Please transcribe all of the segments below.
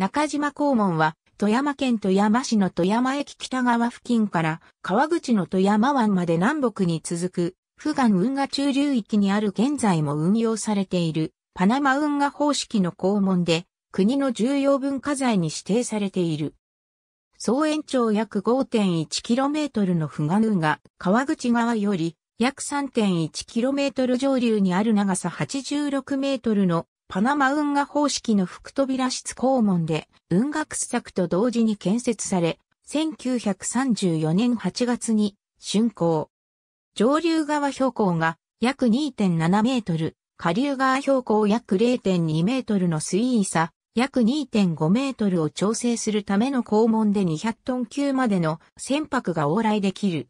中島公門は、富山県富山市の富山駅北側付近から川口の富山湾まで南北に続く、富岸運河中流域にある現在も運用されているパナマ運河方式の公門で、国の重要文化財に指定されている。総延長約 5.1km の富岸運河、川口側より約 3.1km 上流にある長さ 86m のパナマ運河方式の副扉室校門で、運河掘削と同時に建設され、1934年8月に竣工。上流側標高が約2.7メートル、下流側標高約0.2メートルの水位差、約2.5メートルを調整するための肛門で200トン級までの船舶が往来できる。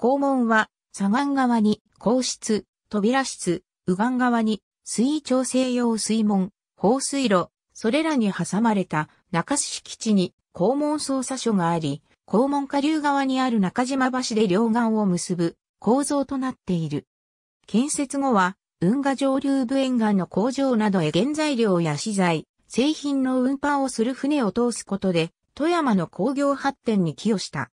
肛門は、左岸側に、皇室、扉室、右岸側に、水位調整用水門、放水路、それらに挟まれた中洲敷地に肛門捜査所があり、肛門下流側にある中島橋で両岸を結ぶ構造となっている。建設後は、運河上流部沿岸の工場などへ原材料や資材、製品の運搬をする船を通すことで、富山の工業発展に寄与した。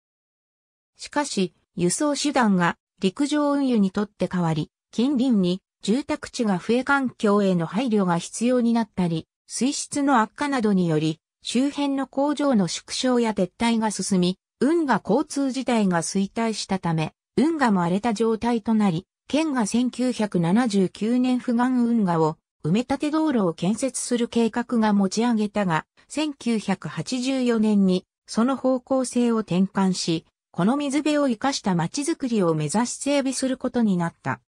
しかし、輸送手段が陸上運輸にとって変わり、近隣に住宅地が増え環境への配慮が必要になったり、水質の悪化などにより、周辺の工場の縮小や撤退が進み、運河交通自体が衰退したため、運河も荒れた状態となり、県が1979年不願運河を埋め立て道路を建設する計画が持ち上げたが、1984年にその方向性を転換し、この水辺を生かした街づくりを目指し整備することになった。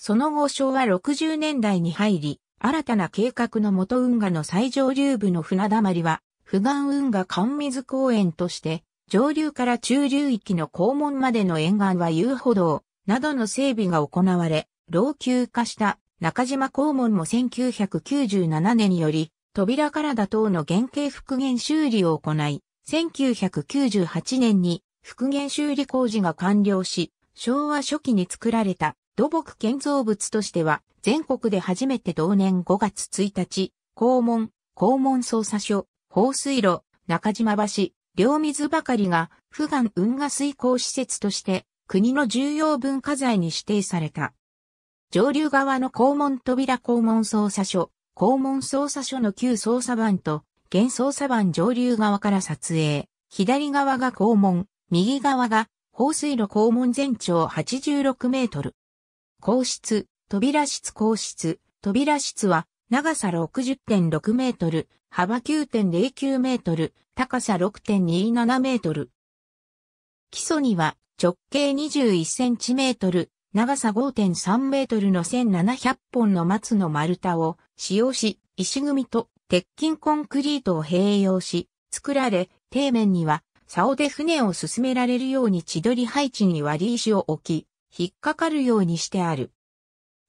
その後昭和60年代に入り、新たな計画の元運河の最上流部の船溜まりは、不岸運河関水公園として、上流から中流域の肛門までの沿岸は遊歩道などの整備が行われ、老朽化した中島肛門も1997年により、扉からだ等の原型復元修理を行い、1998年に復元修理工事が完了し、昭和初期に作られた土木建造物としては、全国で初めて同年5月1日、校門、校門捜査所、放水路、中島橋、両水ばかりが、普段運河水港施設として、国の重要文化財に指定された。上流側の公門扉公門捜査所、公門捜査所の旧捜査版と、現捜査版上流側から撮影。左側が公門、右側が放水路公門全長86メートル。皇室、扉室皇室、扉室は、長さ60.6メートル、幅9.09メートル、高さ6.27メートル。基礎には直径21センチメートル、長さ5.3メートルの1700本の松の丸太を使用し、石組みと鉄筋コンクリートを併用し、作られ、底面には竿で船を進められるように千鳥配置に割り石を置き、引っかかるようにしてある。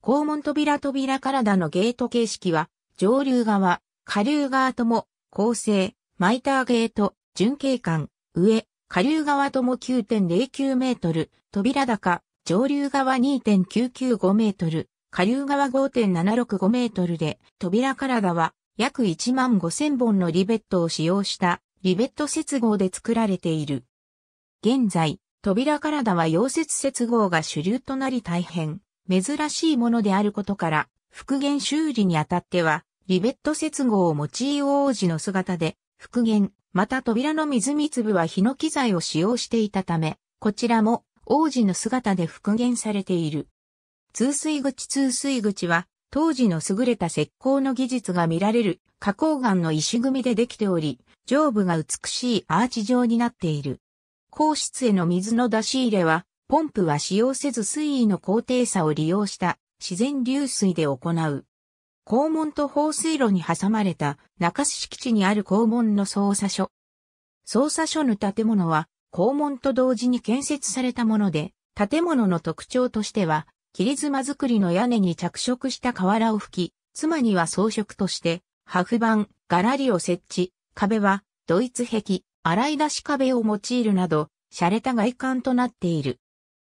肛門扉扉体のゲート形式は、上流側、下流側とも、構成、マイターゲート、準景観、上、下流側とも9.09メートル、扉高、上流側2.995メートル、下流側5.765メートルで、扉体は約1万5000本のリベットを使用したリベット接合で作られている。現在、扉体は溶接接合が主流となり大変珍しいものであることから、復元修理にあたっては、リベット接合を用い王子の姿で、復元、また扉の水密部はヒノキ材を使用していたため、こちらも王子の姿で復元されている。通水口通水口は、当時の優れた石膏の技術が見られる花崗岩の石組みでできており、上部が美しいアーチ状になっている。皇室への水の出し入れは、ポンプは使用せず水位の高低差を利用した自然流水で行う。肛門と放水路に挟まれた中洲敷地にある肛門の捜査所。捜査所の建物は肛門と同時に建設されたもので、建物の特徴としては、切妻作りの屋根に着色した瓦を吹き、妻には装飾として、破風板、ガラリを設置、壁はドイツ壁、洗い出し壁を用いるなど、洒落た外観となっている。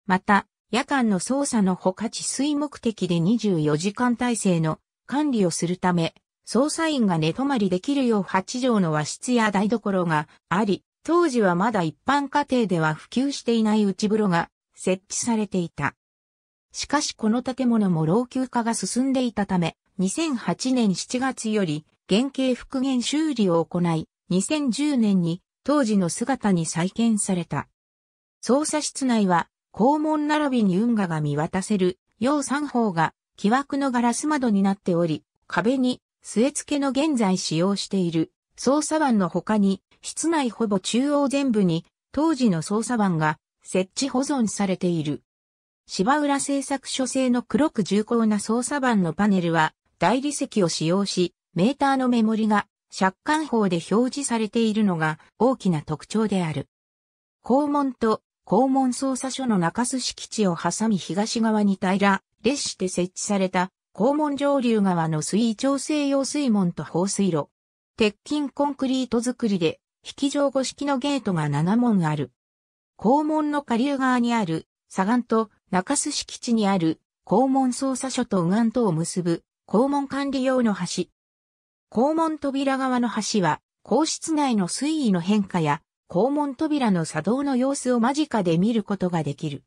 また、夜間の操作のほか治水目的で24時間体制の管理をするため、捜査員が寝泊まりできるよう8畳の和室や台所があり、当時はまだ一般家庭では普及していない内風呂が設置されていた。しかしこの建物も老朽化が進んでいたため、2008年7月より原型復元修理を行い、2010年に当時の姿に再建された。操作室内は、校門並びに運河が見渡せる、要三方が、木枠のガラス窓になっており、壁に、据付けの現在使用している、操作板の他に、室内ほぼ中央全部に、当時の操作板が、設置保存されている。芝浦製作所製の黒く重厚な操作板のパネルは大理石を使用し、メーターのメモリが借款法で表示されているのが大きな特徴である。公門と公門捜査所の中洲敷地を挟み東側に平ら、列して設置された公門上流側の水位調整用水門と放水路。鉄筋コンクリート造りで、引き上五式のゲートが7門ある。公門の下流側にある、左岸と中洲敷地にある、公門捜査所と右岸とを結ぶ、公門管理用の橋。肛門扉側の橋は、皇室内の水位の変化や、肛門扉の作動の様子を間近で見ることができる。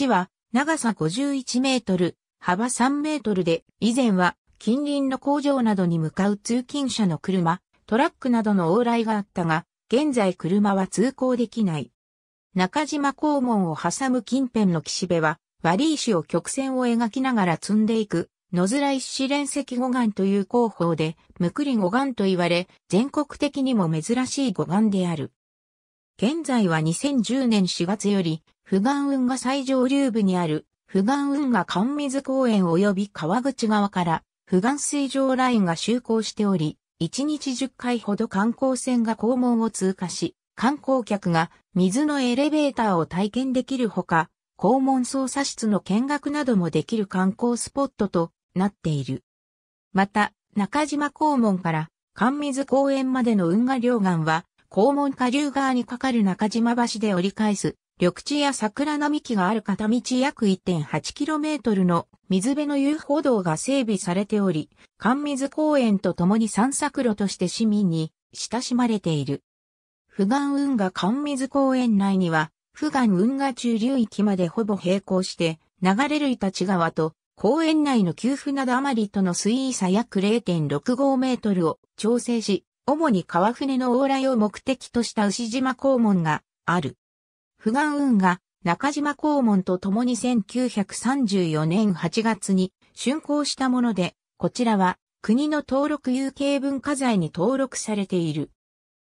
橋は、長さ51メートル、幅3メートルで、以前は、近隣の工場などに向かう通勤者の車、トラックなどの往来があったが、現在車は通行できない。中島肛門を挟む近辺の岸辺は、割り石を曲線を描きながら積んでいく野面一子連石護岸という工法で、むくり護岸と言われ、全国的にも珍しい護岸である。現在は2010年4月より、不岩運河最上流部にある、不岩運河関水公園及び川口側から、不岩水上ラインが就航しており、1日10回ほど観光船が校門を通過し、観光客が水のエレベーターを体験できるほか、校門操作室の見学などもできる観光スポットとなっている。また、中島公門から関水公園までの運河両岸は、公門下流側に架かる中島橋で折り返す、緑地や桜並木がある片道約 1.8km の水辺の遊歩道が整備されており、関水公園と共に散策路として市民に親しまれている。富岸運河関水公園内には、富岸運河中流域までほぼ並行して、流れるイタ川と公園内の給付など余りとの水位差約0.65メートルを調整し、主に川船の往来を目的とした牛島公門がある。不願運が中島公門と共に1934年8月に竣工したもので、こちらは国の登録有形文化財に登録されている。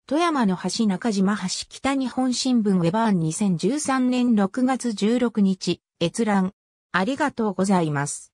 富山の橋中島橋北日本新聞ウェバーン2013年6月16日、閲覧。ありがとうございます。